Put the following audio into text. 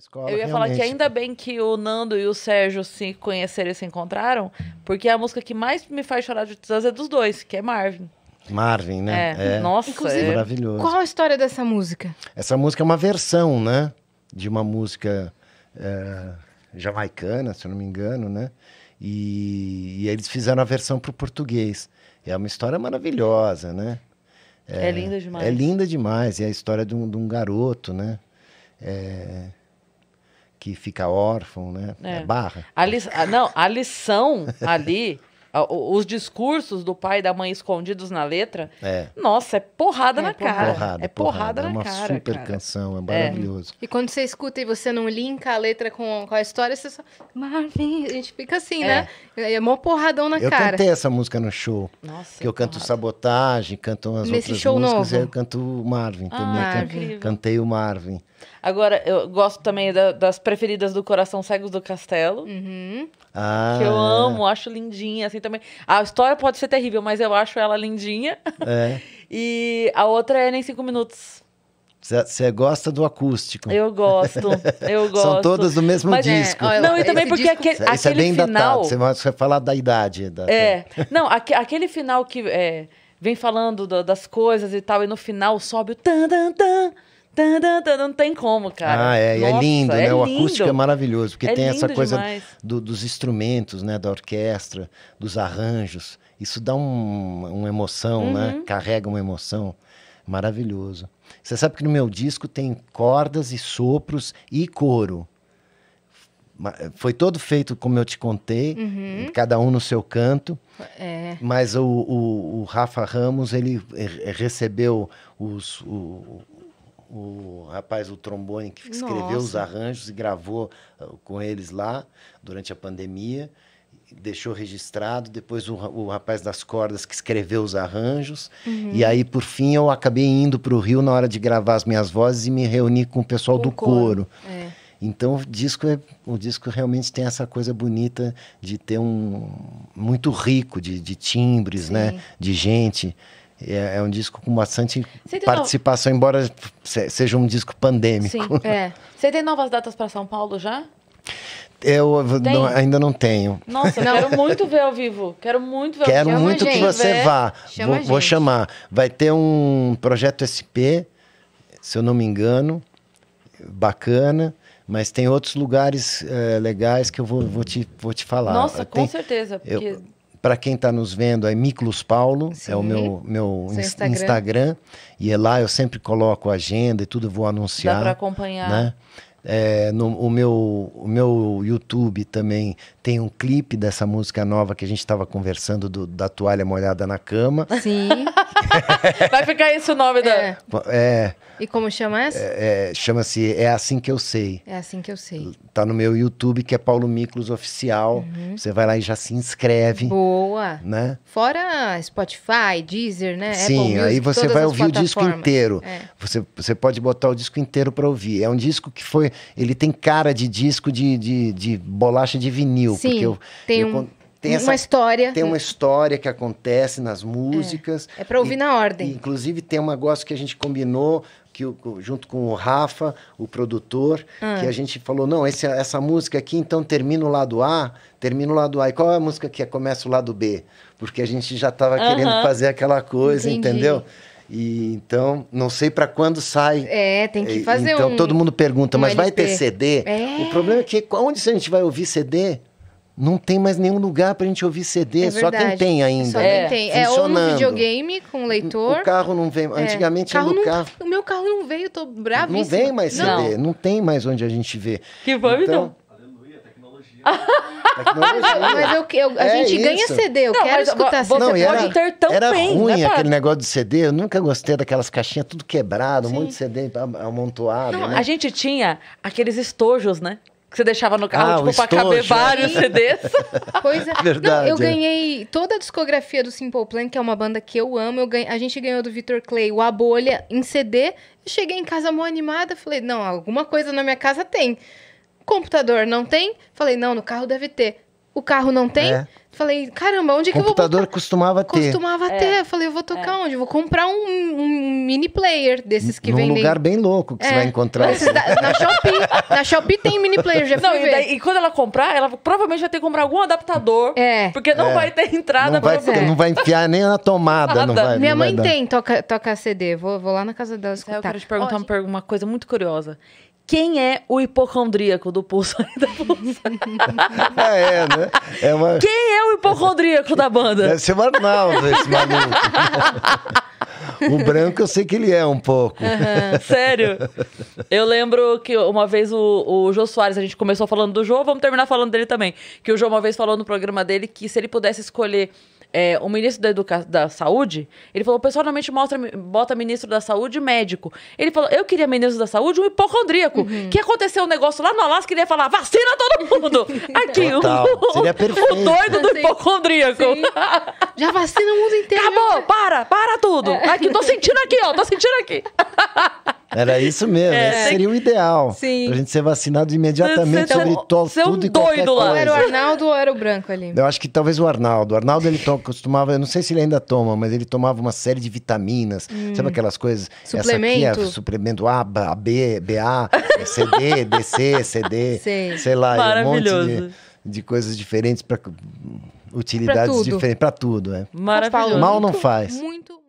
Escola, eu ia realmente. falar que ainda bem que o Nando e o Sérgio se conheceram e se encontraram, porque a música que mais me faz chorar de todas é dos dois, que é Marvin. Marvin, né? É. é. Nossa, Inclusive, é maravilhoso. Qual a história dessa música? Essa música é uma versão, né? De uma música é, jamaicana, se eu não me engano, né? E, e eles fizeram a versão para o português. É uma história maravilhosa, né? É, é, linda demais. É linda demais. É a história de um, de um garoto, né? É, que fica órfão, né? É. É barra. A li... Não, a lição ali, os discursos do pai e da mãe escondidos na letra, é. nossa, é porrada é na porrada, cara. Porrada, é porrada, porrada é na cara. É uma cara, super cara. canção, é, é maravilhoso. E quando você escuta e você não linka a letra com, com a história, você só. Marvin, a gente fica assim, né? É mó porradão na eu cara. Eu cantei essa música no show. Nossa. Que eu canto porrada. Sabotagem, canto umas Nesse outras show músicas, novo. eu canto Marvin ah, também. Ah, can... Cantei o Marvin. Agora, eu gosto também da, das preferidas do Coração Cegos do Castelo. Uhum. Ah. Que eu é. amo, acho lindinha, assim também. A história pode ser terrível, mas eu acho ela lindinha. É. e a outra é Nem Cinco Minutos. Você gosta do acústico. Eu gosto, eu gosto. São todas do mesmo Mas, é, disco. É, não, e também porque disco, aquele, é aquele é bem final... Datado. Você vai falar da idade. Da... É, não, aquele final que é, vem falando do, das coisas e tal, e no final sobe o tan, tan, tan não tem como, cara. Ah, é, é Nossa, é lindo, né? o acústico é maravilhoso, porque é tem essa coisa do, dos instrumentos, né? Da orquestra, dos arranjos. Isso dá um, uma emoção, né? uhum. né? Carrega uma emoção. Maravilhoso. Você sabe que no meu disco tem cordas e sopros e coro. Foi todo feito como eu te contei, uhum. cada um no seu canto. É. Mas o, o, o, Rafa Ramos, ele recebeu os, o, o rapaz, o trombone, que escreveu Nossa. os arranjos e gravou uh, com eles lá durante a pandemia. Deixou registrado, depois o, o rapaz das cordas que escreveu os arranjos. Uhum. E aí, por fim, eu acabei indo para o Rio na hora de gravar as minhas vozes e me reuni com o pessoal com do coro. coro. É. Então o disco, é, o disco realmente tem essa coisa bonita de ter um. muito rico de, de timbres, né? Sim. né? De gente. É, é um disco com bastante participação, embora seja um disco pandêmico. Sim, é. Você tem novas datas para São Paulo já? Eu não, ainda não tenho. Nossa, não. quero muito ver ao vivo. Quero muito ver Quero muito gente. que você vá. Chama vou, vou, chamar. Vai ter um projeto SP, se eu não me engano, bacana. Mas tem outros lugares é, legais que eu vou, vou, te, vou te falar. Nossa, com certeza. Porque... Eu, para quem está nos vendo, é Miklos Paulo, Sim. é o meu, meu Instagram. Instagram. E é lá eu sempre coloco a agenda e tudo, vou anunciar. Dá para acompanhar. Né? É, no, o, meu, o meu YouTube também tem um clipe dessa música nova que a gente estava conversando do, da toalha molhada na cama. Sim. Vai ficar esse o nome é. da. É. E como chama essa? É, é, Chama-se É Assim Que Eu Sei. É Assim Que Eu Sei. Tá no meu YouTube, que é Paulo Miclos Oficial. Uhum. Você vai lá e já se inscreve. Boa. Né? Fora Spotify, Deezer, né? Sim, Music, aí você vai ouvir o disco inteiro. É. Você, você pode botar o disco inteiro para ouvir. É um disco que foi. Ele tem cara de disco de, de, de bolacha de vinil. Sim, eu, tem eu, um tem essa, uma história. Tem uma história que acontece nas músicas. É, é para ouvir e, na ordem. E, inclusive tem um negócio que a gente combinou que junto com o Rafa, o produtor, ah. que a gente falou, não, esse, essa música aqui então termina o lado A, termina o lado A. E qual é a música que é, começa o lado B? Porque a gente já estava uh -huh. querendo fazer aquela coisa, Entendi. entendeu? E então, não sei para quando sai. É, tem que fazer Então um, todo mundo pergunta, um mas LP. vai ter CD? É. O problema é que onde a gente vai ouvir CD? não tem mais nenhum lugar para a gente ouvir CD, é só quem tem ainda. Só quem é. tem. É ou no videogame com leitor. O carro não vem. É. Antigamente carro não, carro. O meu carro não veio, tô bravo. Não vem mais CD, não, não tem mais onde a gente vê. Que vamos então. Tecnologia. Mas eu, eu, a é gente isso. ganha CD, eu não, quero escutar CD. Não, era, pode ter tão Era bem, ruim né, aquele negócio de CD, eu nunca gostei daquelas caixinhas tudo quebrado, Sim. um monte de CD amontoado. Não, né? A gente tinha aqueles estojos, né? que você deixava no carro, ah, tipo, pra estojo. caber vários CDs. Coisa. É. Verdade, Não, eu é. ganhei toda a discografia do Simple Plan, que é uma banda que eu amo. Eu ganhei, a gente ganhou do Victor Clay o A Bolha em CD. cheguei em casa mó animada, falei, não, alguma coisa na minha casa tem. Computador não tem? Falei, não, no carro deve ter o carro não tem. É. Falei, caramba, onde é que eu vou botar? computador costumava ter. Costumava é. ter. Eu falei, eu vou tocar é. onde? vou comprar um, um, mini player desses que vendem. Num lugar bem louco que é. você vai encontrar. Na Shopee. Na Shopee tem mini player, já não, e, daí, e, quando ela comprar, ela provavelmente vai ter que comprar algum adaptador. É. Porque não é. vai ter entrada não vai, pra... Não vai enfiar nem na tomada. não vai, Minha não mãe vai tem, toca, toca CD. Vou, vou lá na casa dela escutar. Eu quero te perguntar uma, uma coisa muito curiosa. Quem é o hipocondríaco do pulso da pulsa? É, é, né? É uma... Quem é o hipocondríaco da banda? Deve ser o Arnaldo, esse maluco. O branco eu sei que ele é um pouco. Uhum, sério. Eu lembro que uma vez o, o Jô Soares, a gente começou falando do Jô, vamos terminar falando dele também. Que o Jô uma vez falou no programa dele que se ele pudesse escolher é, o ministro da, Educa da Saúde, ele falou, pessoalmente mostra, bota ministro da Saúde e médico. Ele falou, eu queria ministro da Saúde um hipocondríaco. Uhum. Que aconteceu um negócio lá no Alasca, queria falar, vacina todo mundo! Aqui, o, Seria perfeito. o doido do hipocondríaco. Sim. Já vacina o mundo inteiro. Acabou, né? para, para tudo. É. Aqui, tô sentindo aqui, ó, tô sentindo aqui. Era isso mesmo. É, seria o ideal. Sim. Pra gente ser vacinado imediatamente sobre é to, é tudo e qualquer doido lá. Era o Arnaldo ou era o Branco ali? Eu acho que talvez o Arnaldo. O Arnaldo, ele to, costumava... Eu não sei se ele ainda toma, mas ele tomava uma série de vitaminas. Hum. Sabe aquelas coisas? Suplemento. Essa aqui é suplemento A, B, B BA, é CD, DC, CD. Sim. sei lá. Um monte de, de coisas diferentes para hum, utilidades pra diferentes. para tudo, é. Maravilhoso. Mal não faz. Muito...